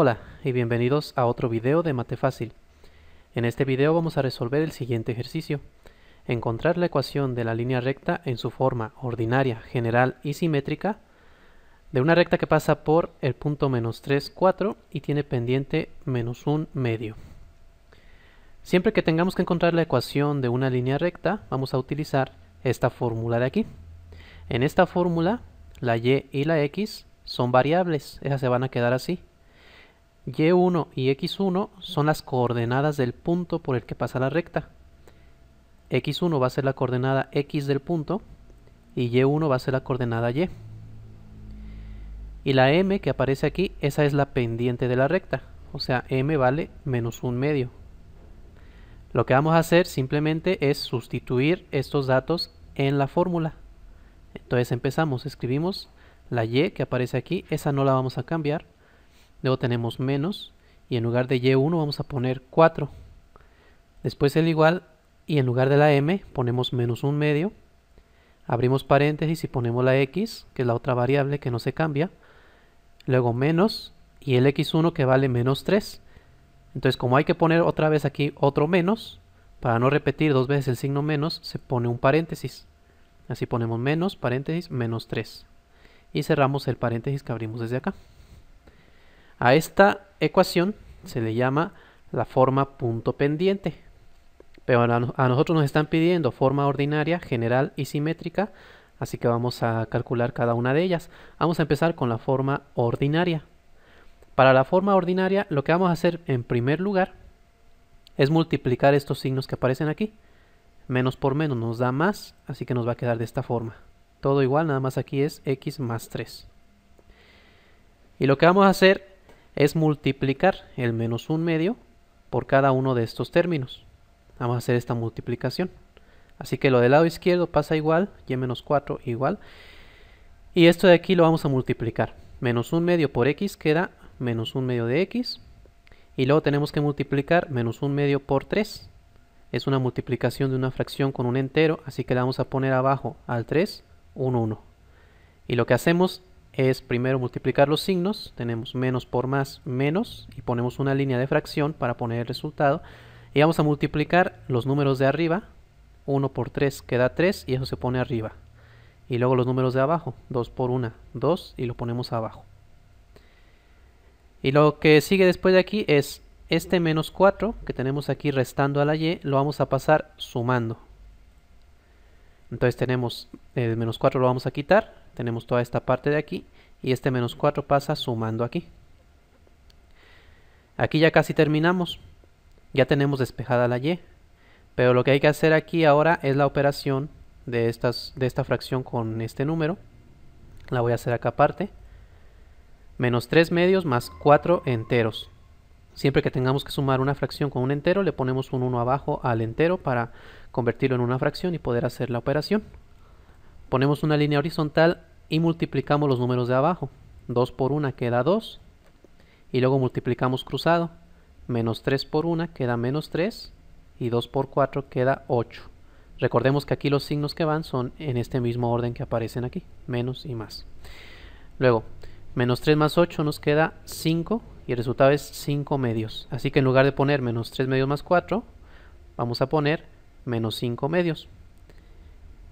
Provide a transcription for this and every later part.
Hola y bienvenidos a otro video de Mate Fácil. En este video vamos a resolver el siguiente ejercicio. Encontrar la ecuación de la línea recta en su forma ordinaria, general y simétrica de una recta que pasa por el punto menos 3, 4 y tiene pendiente menos 1 medio. Siempre que tengamos que encontrar la ecuación de una línea recta, vamos a utilizar esta fórmula de aquí. En esta fórmula, la y y la x son variables, esas se van a quedar así y1 y x1 son las coordenadas del punto por el que pasa la recta. x1 va a ser la coordenada x del punto y y1 va a ser la coordenada y. Y la m que aparece aquí, esa es la pendiente de la recta. O sea, m vale menos un medio. Lo que vamos a hacer simplemente es sustituir estos datos en la fórmula. Entonces empezamos, escribimos la y que aparece aquí, esa no la vamos a cambiar Luego tenemos menos y en lugar de y1 vamos a poner 4. Después el igual y en lugar de la m ponemos menos un medio. Abrimos paréntesis y ponemos la x, que es la otra variable que no se cambia. Luego menos y el x1 que vale menos 3. Entonces como hay que poner otra vez aquí otro menos, para no repetir dos veces el signo menos, se pone un paréntesis. Así ponemos menos, paréntesis, menos 3. Y cerramos el paréntesis que abrimos desde acá. A esta ecuación se le llama la forma punto pendiente. Pero a nosotros nos están pidiendo forma ordinaria, general y simétrica, así que vamos a calcular cada una de ellas. Vamos a empezar con la forma ordinaria. Para la forma ordinaria lo que vamos a hacer en primer lugar es multiplicar estos signos que aparecen aquí. Menos por menos nos da más, así que nos va a quedar de esta forma. Todo igual, nada más aquí es x más 3. Y lo que vamos a hacer es multiplicar el menos un medio por cada uno de estos términos. Vamos a hacer esta multiplicación. Así que lo del lado izquierdo pasa igual, y menos 4 igual. Y esto de aquí lo vamos a multiplicar. Menos un medio por x queda menos un medio de x. Y luego tenemos que multiplicar menos un medio por 3. Es una multiplicación de una fracción con un entero, así que le vamos a poner abajo al 3, un 1. Y lo que hacemos es primero multiplicar los signos, tenemos menos por más menos y ponemos una línea de fracción para poner el resultado y vamos a multiplicar los números de arriba, 1 por 3 queda 3 y eso se pone arriba y luego los números de abajo, 2 por 1, 2 y lo ponemos abajo. Y lo que sigue después de aquí es este menos 4 que tenemos aquí restando a la y, lo vamos a pasar sumando. Entonces tenemos el eh, menos 4 lo vamos a quitar, tenemos toda esta parte de aquí y este menos 4 pasa sumando aquí. Aquí ya casi terminamos. Ya tenemos despejada la y. Pero lo que hay que hacer aquí ahora es la operación de, estas, de esta fracción con este número. La voy a hacer acá aparte. Menos 3 medios más 4 enteros. Siempre que tengamos que sumar una fracción con un entero, le ponemos un 1 abajo al entero para convertirlo en una fracción y poder hacer la operación. Ponemos una línea horizontal y multiplicamos los números de abajo. 2 por 1 queda 2 y luego multiplicamos cruzado. Menos 3 por 1 queda menos 3 y 2 por 4 queda 8. Recordemos que aquí los signos que van son en este mismo orden que aparecen aquí, menos y más. Luego, menos 3 más 8 nos queda 5 y el resultado es 5 medios. Así que en lugar de poner menos 3 medios más 4, vamos a poner menos 5 medios.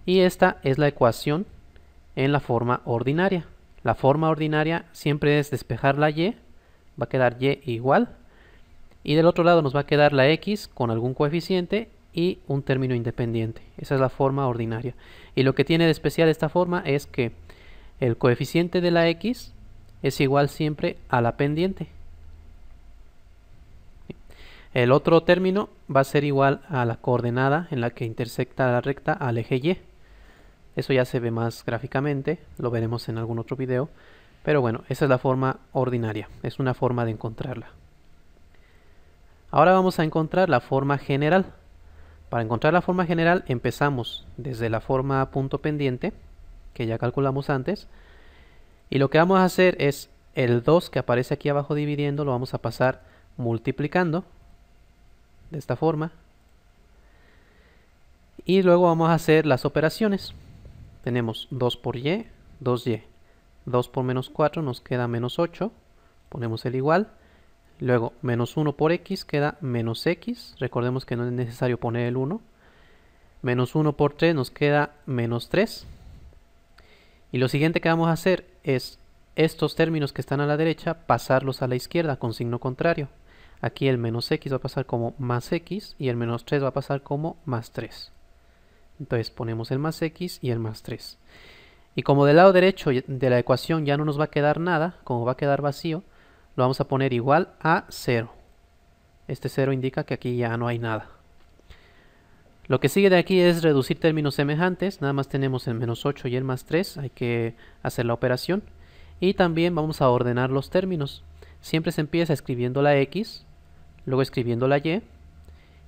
Y esta es la ecuación en la forma ordinaria. La forma ordinaria siempre es despejar la y, va a quedar y igual. Y del otro lado nos va a quedar la x con algún coeficiente y un término independiente. Esa es la forma ordinaria. Y lo que tiene de especial esta forma es que el coeficiente de la x es igual siempre a la pendiente. El otro término va a ser igual a la coordenada en la que intersecta la recta al eje y. Eso ya se ve más gráficamente, lo veremos en algún otro video. Pero bueno, esa es la forma ordinaria, es una forma de encontrarla. Ahora vamos a encontrar la forma general. Para encontrar la forma general empezamos desde la forma punto pendiente, que ya calculamos antes. Y lo que vamos a hacer es el 2 que aparece aquí abajo dividiendo lo vamos a pasar multiplicando de esta forma. Y luego vamos a hacer las operaciones. Tenemos 2 por y, 2y. 2 por menos 4 nos queda menos 8. Ponemos el igual. Luego, menos 1 por x queda menos x. Recordemos que no es necesario poner el 1. Menos 1 por 3 nos queda menos 3. Y lo siguiente que vamos a hacer es estos términos que están a la derecha, pasarlos a la izquierda con signo contrario. Aquí el menos x va a pasar como más x y el menos 3 va a pasar como más 3. Entonces ponemos el más x y el más 3. Y como del lado derecho de la ecuación ya no nos va a quedar nada, como va a quedar vacío, lo vamos a poner igual a 0. Este 0 indica que aquí ya no hay nada. Lo que sigue de aquí es reducir términos semejantes, nada más tenemos el menos 8 y el más 3, hay que hacer la operación. Y también vamos a ordenar los términos. Siempre se empieza escribiendo la x, luego escribiendo la y,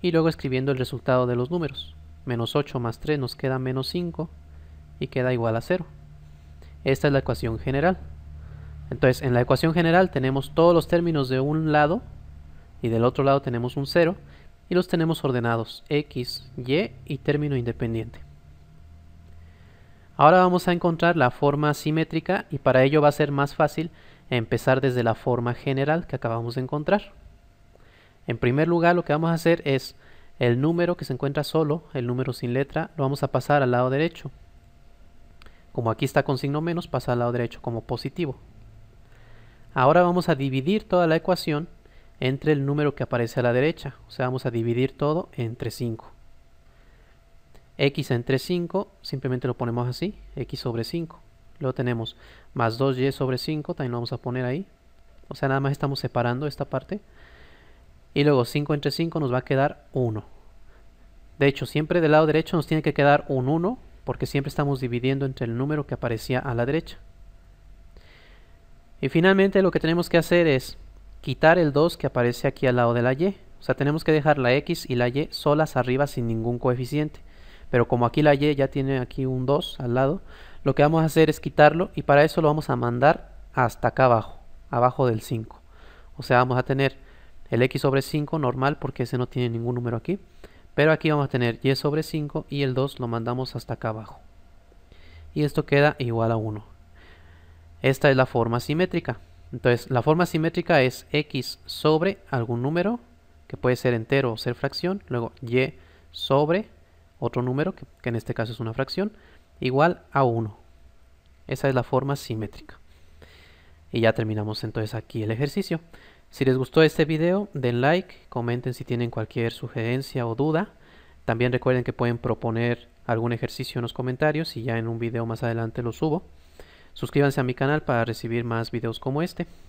y luego escribiendo el resultado de los números. Menos 8 más 3 nos queda menos 5 y queda igual a 0. Esta es la ecuación general. Entonces, en la ecuación general tenemos todos los términos de un lado y del otro lado tenemos un 0 y los tenemos ordenados x, y y término independiente. Ahora vamos a encontrar la forma simétrica y para ello va a ser más fácil empezar desde la forma general que acabamos de encontrar. En primer lugar lo que vamos a hacer es el número que se encuentra solo, el número sin letra, lo vamos a pasar al lado derecho. Como aquí está con signo menos, pasa al lado derecho como positivo. Ahora vamos a dividir toda la ecuación entre el número que aparece a la derecha. O sea, vamos a dividir todo entre 5. x entre 5, simplemente lo ponemos así, x sobre 5. Luego tenemos más 2y sobre 5, también lo vamos a poner ahí. O sea, nada más estamos separando esta parte. Y luego 5 entre 5 nos va a quedar 1. De hecho, siempre del lado derecho nos tiene que quedar un 1 porque siempre estamos dividiendo entre el número que aparecía a la derecha. Y finalmente lo que tenemos que hacer es quitar el 2 que aparece aquí al lado de la Y. O sea, tenemos que dejar la X y la Y solas arriba sin ningún coeficiente. Pero como aquí la Y ya tiene aquí un 2 al lado, lo que vamos a hacer es quitarlo y para eso lo vamos a mandar hasta acá abajo, abajo del 5. O sea, vamos a tener el x sobre 5 normal porque ese no tiene ningún número aquí. Pero aquí vamos a tener y sobre 5 y el 2 lo mandamos hasta acá abajo. Y esto queda igual a 1. Esta es la forma simétrica. Entonces la forma simétrica es x sobre algún número, que puede ser entero o ser fracción. Luego y sobre otro número, que, en este caso es una fracción, igual a 1. Esa es la forma simétrica. Y ya terminamos entonces aquí el ejercicio. Si les gustó este video, den like, comenten si tienen cualquier sugerencia o duda. También recuerden que pueden proponer algún ejercicio en los comentarios y ya en un video más adelante lo subo. Suscríbanse a mi canal para recibir más videos como este.